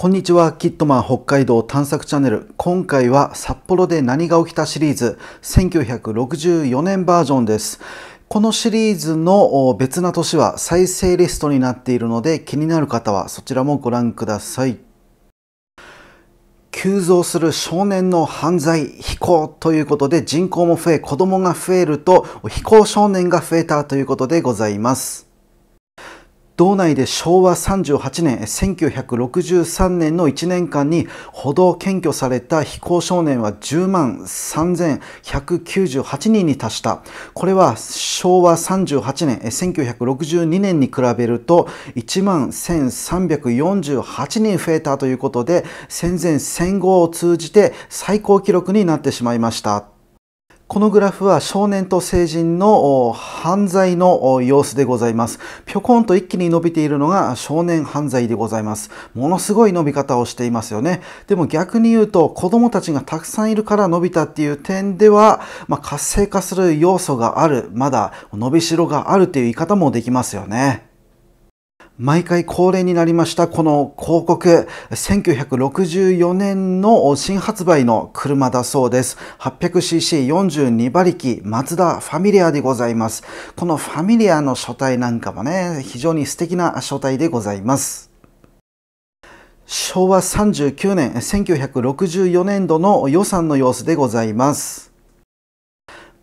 こんにちは、キットマン北海道探索チャンネル。今回は札幌で何が起きたシリーズ、1964年バージョンです。このシリーズの別な年は再生リストになっているので、気になる方はそちらもご覧ください。急増する少年の犯罪、非行ということで人口も増え、子供が増えると、非行少年が増えたということでございます。道内で昭和38年1963年の1年間に歩道検挙された非行少年は10万3198人に達したこれは昭和38年1962年に比べると1万1348人増えたということで戦前戦後を通じて最高記録になってしまいました。このグラフは少年と成人の犯罪の様子でございます。ぴょこんと一気に伸びているのが少年犯罪でございます。ものすごい伸び方をしていますよね。でも逆に言うと子供たちがたくさんいるから伸びたっていう点では、まあ、活性化する要素がある、まだ伸びしろがあるっていう言い方もできますよね。毎回恒例になりましたこの広告1964年の新発売の車だそうです 800cc42 馬力マツダファミリアでございますこのファミリアの書体なんかもね非常に素敵な書体でございます昭和39年1964年度の予算の様子でございます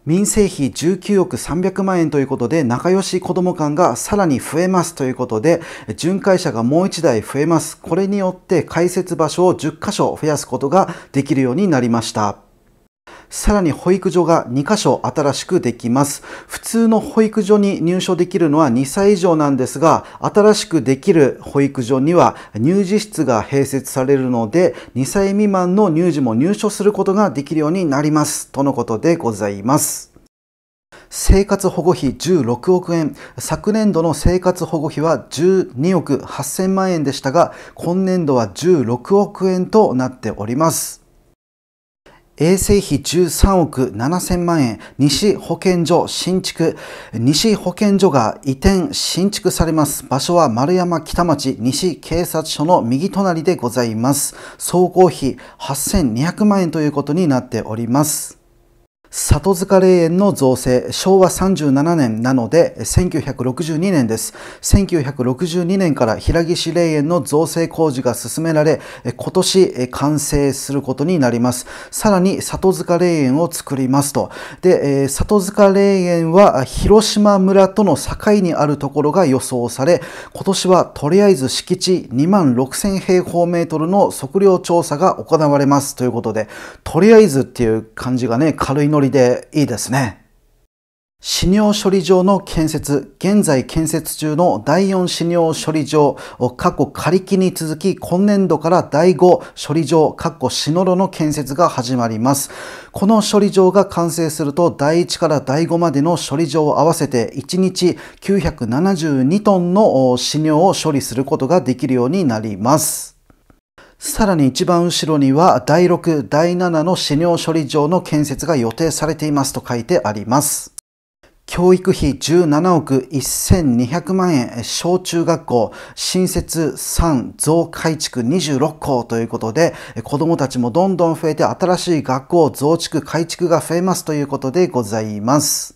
民生費19億300万円ということで、仲良し子供館がさらに増えますということで、巡回者がもう1台増えます。これによって開設場所を10カ所増やすことができるようになりました。さらに保育所が2カ所新しくできます。普通の保育所に入所できるのは2歳以上なんですが、新しくできる保育所には乳児室が併設されるので、2歳未満の乳児も入所することができるようになります。とのことでございます。生活保護費16億円昨年度の生活保護費は12億8000万円でしたが今年度は16億円となっております衛生費13億7000万円、西保健所新築、西保健所が移転、新築されます。場所は丸山北町西警察署の右隣でございます。総合費8200万円ということになっております。里塚霊園の造成、昭和37年なので、1962年です。1962年から平岸霊園の造成工事が進められ、今年完成することになります。さらに、里塚霊園を作りますと。で、里塚霊園は広島村との境にあるところが予想され、今年はとりあえず敷地2万6000平方メートルの測量調査が行われますということで、とりあえずっていう感じがね、軽いノリりでいいですね。死尿処理場の建設、現在建設中の第4死尿処理場、過去仮期に続き今年度から第5処理場、過去死のろの建設が始まります。この処理場が完成すると第1から第5までの処理場を合わせて1日972トンの死尿を処理することができるようになります。さらに一番後ろには第6、第7の資料処理場の建設が予定されていますと書いてあります。教育費17億1200万円、小中学校、新設3、増改築26校ということで、子供たちもどんどん増えて新しい学校、増築、改築が増えますということでございます。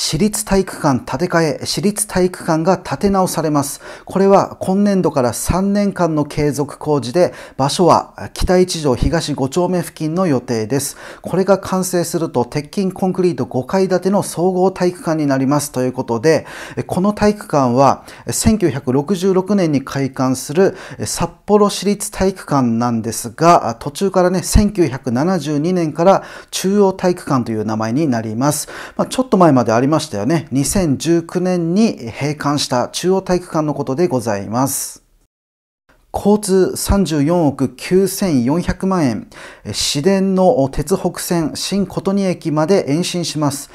私立体育館建て替え、私立体育館が建て直されます。これは今年度から3年間の継続工事で、場所は北一条東5丁目付近の予定です。これが完成すると、鉄筋コンクリート5階建ての総合体育館になりますということで、この体育館は1966年に開館する札幌市立体育館なんですが、途中からね、1972年から中央体育館という名前になります。まあ、ちょっと前までありりましたよね。2019年に閉館した中央体育館のことでございます。交通34億9400万円、市電の鉄北線新琴荷駅まで延伸します。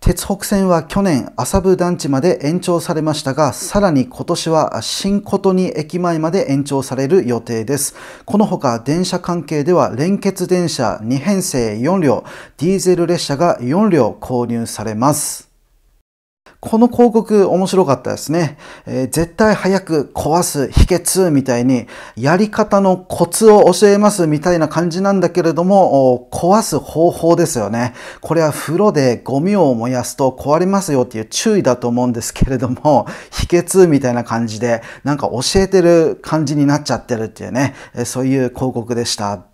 鉄北線は去年麻布団地まで延長されましたが、さらに今年は新琴荷駅前まで延長される予定です。このほか電車関係では連結電車2編成4両、ディーゼル列車が4両購入されます。この広告面白かったですね。えー、絶対早く壊す秘訣みたいに、やり方のコツを教えますみたいな感じなんだけれども、壊す方法ですよね。これは風呂でゴミを燃やすと壊れますよっていう注意だと思うんですけれども、秘訣みたいな感じで、なんか教えてる感じになっちゃってるっていうね、そういう広告でした。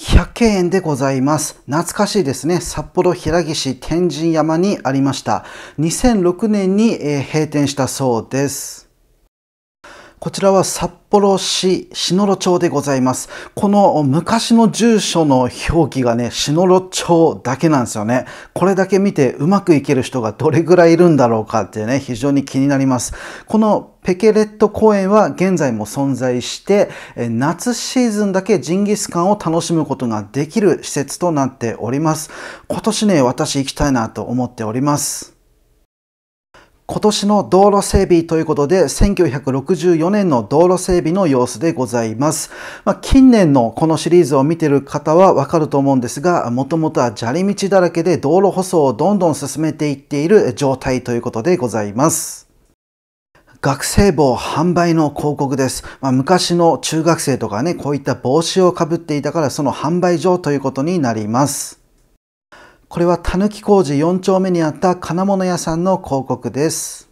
100円でございます。懐かしいですね。札幌平岸天神山にありました。2006年に閉店したそうです。こちらは札幌市篠路町でございます。この昔の住所の表記がね、篠路町だけなんですよね。これだけ見てうまくいける人がどれぐらいいるんだろうかってね、非常に気になります。このペケレット公園は現在も存在して、夏シーズンだけジンギスカンを楽しむことができる施設となっております。今年ね、私行きたいなと思っております。今年の道路整備ということで、1964年の道路整備の様子でございます。まあ、近年のこのシリーズを見てる方はわかると思うんですが、もともとは砂利道だらけで道路舗装をどんどん進めていっている状態ということでございます。学生帽販売の広告です。まあ、昔の中学生とかね、こういった帽子をかぶっていたからその販売所ということになります。これはたぬき工事4丁目にあった金物屋さんの広告です。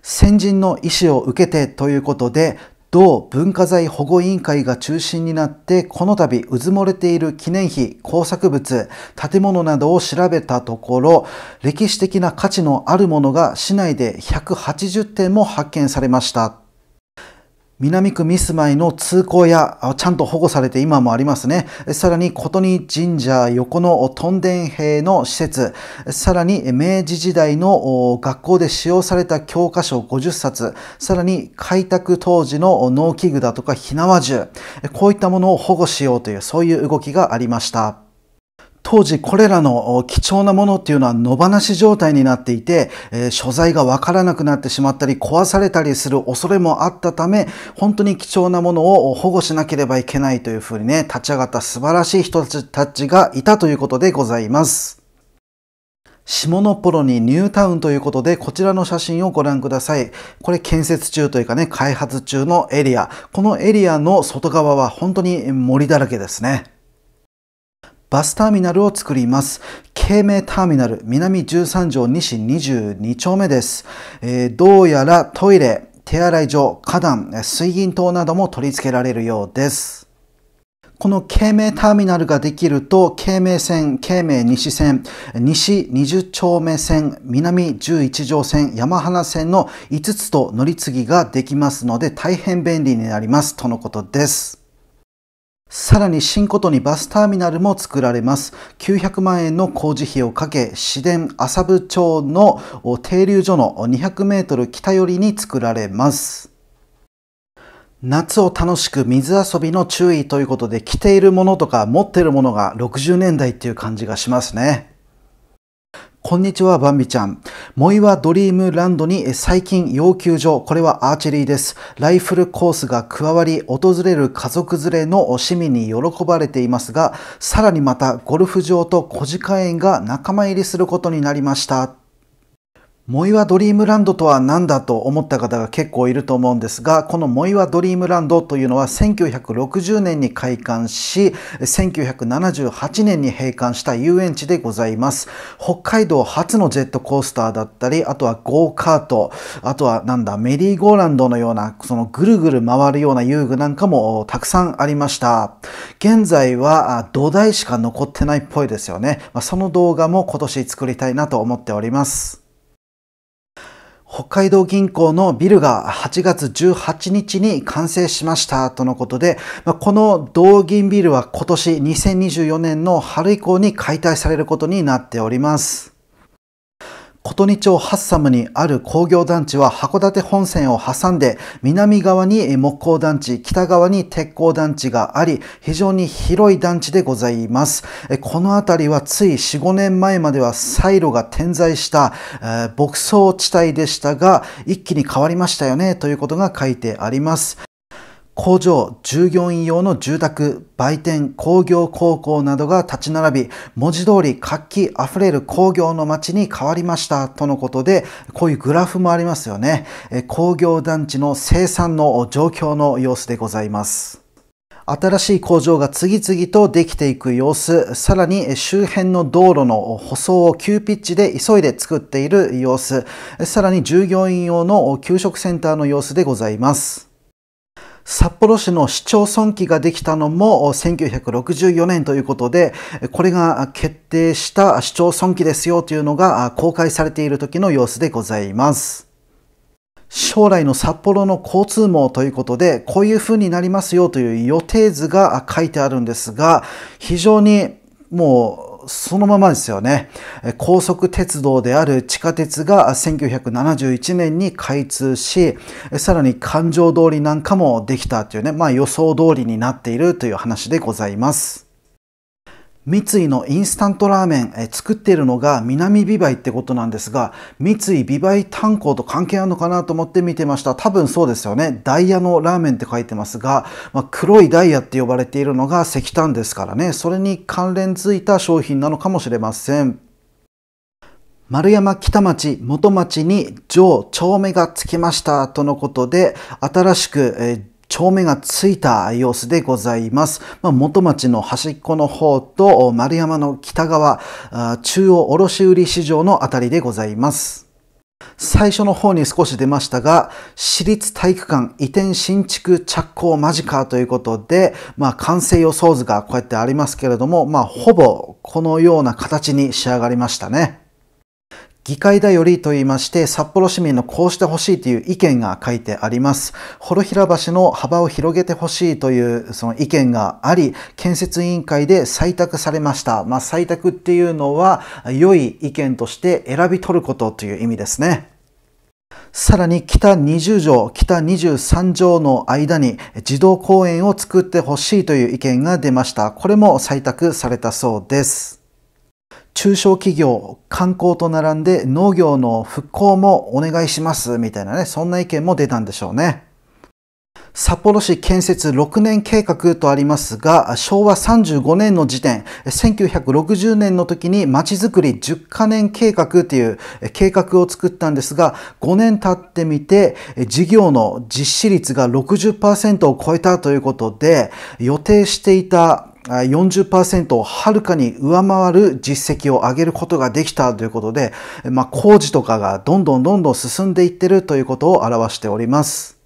先人の意思を受けてということで、同文化財保護委員会が中心になってこの度うずもれている記念碑工作物建物などを調べたところ歴史的な価値のあるものが市内で180点も発見されました。南区ミスマイの通行やちゃんと保護されて今もありますね。さらに琴に神社横のトンデン兵の施設、さらに明治時代の学校で使用された教科書50冊、さらに開拓当時の農機具だとか火縄銃、こういったものを保護しようというそういう動きがありました。当時これらの貴重なものっていうのは野放し状態になっていて、え所在がわからなくなってしまったり壊されたりする恐れもあったため、本当に貴重なものを保護しなければいけないというふうにね、立ち上がった素晴らしい人たちがいたということでございます。下野ポロにニュータウンということで、こちらの写真をご覧ください。これ建設中というかね、開発中のエリア。このエリアの外側は本当に森だらけですね。バスターミナルを作ります。京明ターミナル、南13条西22丁目です。えー、どうやらトイレ、手洗い所、花壇、水銀灯なども取り付けられるようです。この京明ターミナルができると、京明線、京明西線、西20丁目線、南11条線、山花線の5つと乗り継ぎができますので、大変便利になります。とのことです。さらに新琴にバスターミナルも作られます。900万円の工事費をかけ、市電麻部町の停留所の200メートル北寄りに作られます。夏を楽しく水遊びの注意ということで着ているものとか持っているものが60年代っていう感じがしますね。こんにちは、バンビちゃん。モ岩ドリームランドに最近要求所、これはアーチェリーです。ライフルコースが加わり、訪れる家族連れの市民に喜ばれていますが、さらにまたゴルフ場と小鹿園が仲間入りすることになりました。モイワドリームランドとは何だと思った方が結構いると思うんですが、このモイワドリームランドというのは1960年に開館し、1978年に閉館した遊園地でございます。北海道初のジェットコースターだったり、あとはゴーカート、あとはなんだ、メリーゴーランドのような、そのぐるぐる回るような遊具なんかもたくさんありました。現在は土台しか残ってないっぽいですよね。その動画も今年作りたいなと思っております。北海道銀行のビルが8月18日に完成しましたとのことで、この同銀ビルは今年2024年の春以降に解体されることになっております。琴似町ハッサムにある工業団地は函館本線を挟んで南側に木工団地、北側に鉄工団地があり非常に広い団地でございます。この辺りはつい4、5年前まではサイロが点在した牧草地帯でしたが一気に変わりましたよねということが書いてあります。工場、従業員用の住宅、売店、工業高校などが立ち並び、文字通り活気あふれる工業の街に変わりましたとのことで、こういうグラフもありますよね。工業団地の生産の状況の様子でございます。新しい工場が次々とできていく様子、さらに周辺の道路の舗装を急ピッチで急いで作っている様子、さらに従業員用の給食センターの様子でございます。札幌市の市町村旗ができたのも1964年ということで、これが決定した市町村旗ですよというのが公開されている時の様子でございます。将来の札幌の交通網ということで、こういう風になりますよという予定図が書いてあるんですが、非常にもうそのままですよね。高速鉄道である地下鉄が1971年に開通し、さらに環状通りなんかもできたというね、まあ予想通りになっているという話でございます。三井のインスタントラーメン、え作っているのが南美梅ってことなんですが、三井美梅炭鉱と関係あるのかなと思って見てました。多分そうですよね。ダイヤのラーメンって書いてますが、まあ、黒いダイヤって呼ばれているのが石炭ですからね、それに関連づいた商品なのかもしれません。丸山北町元町に上丁目がつきましたとのことで新しく、えー丁目がついた様子でございます。まあ、元町の端っこの方と丸山の北側、中央卸売市場のあたりでございます。最初の方に少し出ましたが、私立体育館移転新築着工間近ということで、まあ完成予想図がこうやってありますけれども、まあほぼこのような形に仕上がりましたね。議会だよりと言いまして、札幌市民のこうしてほしいという意見が書いてあります。幌平橋の幅を広げてほしいというその意見があり、建設委員会で採択されました。まあ、採択っていうのは、良い意見として選び取ることという意味ですね。さらに北20条、北23条の間に児童公園を作ってほしいという意見が出ました。これも採択されたそうです。中小企業、観光と並んで農業の復興もお願いしますみたいなね、そんな意見も出たんでしょうね。札幌市建設6年計画とありますが、昭和35年の時点、1960年の時にまちづくり10カ年計画という計画を作ったんですが、5年経ってみて、事業の実施率が60%を超えたということで、予定していた40%をはるかに上回る実績を上げることができたということで、まあ、工事とかがどんどんどんどん進んでいってるということを表しております。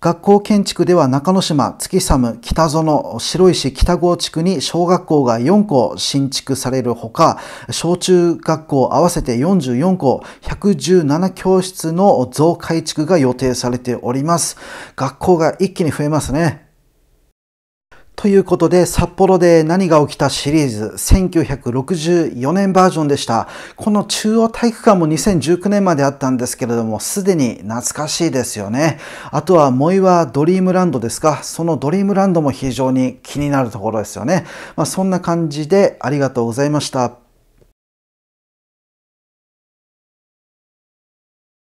学校建築では中之島、月寒、北園、白石北郷地区に小学校が4校新築されるほか、小中学校合わせて44校、117教室の増改築が予定されております。学校が一気に増えますね。ということで、札幌で何が起きたシリーズ、1964年バージョンでした。この中央体育館も2019年まであったんですけれども、すでに懐かしいですよね。あとは、萌はドリームランドですか、そのドリームランドも非常に気になるところですよね。まあ、そんな感じで、ありがとうございました。